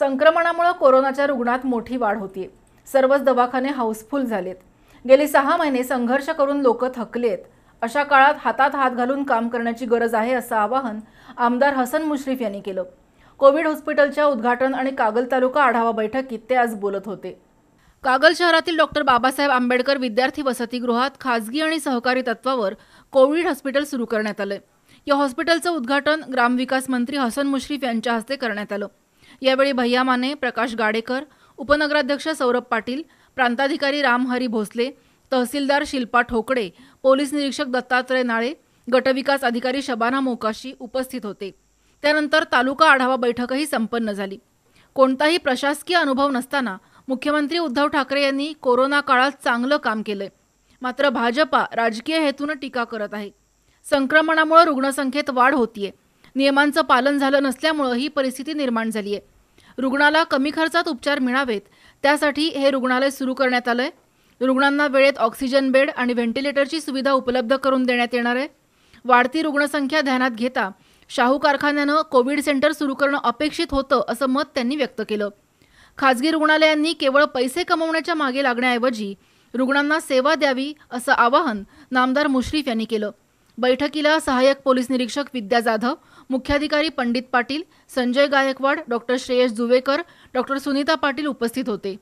संक्रमणामुळे कोरोनाच्या रुग्णात मोठी वाढ होती सर्वच दवाखाने हाऊसफुल झालेत गेले सहा महिने संघर्ष करून लोक थकलेत अशा काळात हातात हात घालून काम करण्याची गरज आहे असं आवाहन आमदार हसन मुश्रीफ यांनी केलं कोविड हॉस्पिटलच्या उद्घाटन आणि कागल तालुका आढावा बैठकीत ते आज बोलत होते कागल शहरातील डॉक्टर बाबासाहेब आंबेडकर विद्यार्थी वसतिगृहात खाजगी आणि सहकारी तत्वावर कोविड हॉस्पिटल सुरू करण्यात आलं या हॉस्पिटलचं उद्घाटन ग्रामविकास मंत्री हसन मुश्रीफ यांच्या हस्ते करण्यात आलं यावेळी भैया माने प्रकाश गाडेकर उपनगराध्यक्ष सौरभ पाटील प्रांताधिकारी रामहरी भोसले तहसीलदार शिल्पा ठोकडे पोलीस निरीक्षक दत्तात्रय नाळे गटविकास अधिकारी शबाना मोकाशी उपस्थित होते त्यानंतर तालुका आढावा बैठकही संपन्न झाली कोणताही प्रशासकीय अनुभव नसताना मुख्यमंत्री उद्धव ठाकरे यांनी कोरोना काळात चांगलं काम केलंय मात्र भाजपा राजकीय हेतून टीका करत आहे संक्रमणामुळे रुग्णसंख्येत वाढ होतीये नियमांचं पालन झालं नसल्यामुळं ही परिस्थिती निर्माण झाली आहे रुग्णाला कमी खर्चात उपचार मिळावेत त्यासाठी हे रुग्णालय सुरू करण्यात आलं आहे रुग्णांना वेळेत ऑक्सिजन बेड आणि व्हेंटिलेटरची सुविधा उपलब्ध करून देण्यात येणार आहे वाढती रुग्णसंख्या ध्यानात घेता शाहू कारखान्यानं कोविड सेंटर सुरू करणं अपेक्षित होतं असं मत त्यांनी व्यक्त केलं खाजगी रुग्णालयांनी केवळ पैसे कमवण्याच्या मागे लागण्याऐवजी रुग्णांना सेवा द्यावी असं आवाहन नामदार मुश्रीफ यांनी केलं बैठकीला सहाय्यक पोलीस निरीक्षक विद्या जाधव मुख्याधिकारी पंडित पाटील संजय गायकवाड डॉक्टर श्रेयस जुवेकर डॉक्टर सुनीता पाटील उपस्थित होते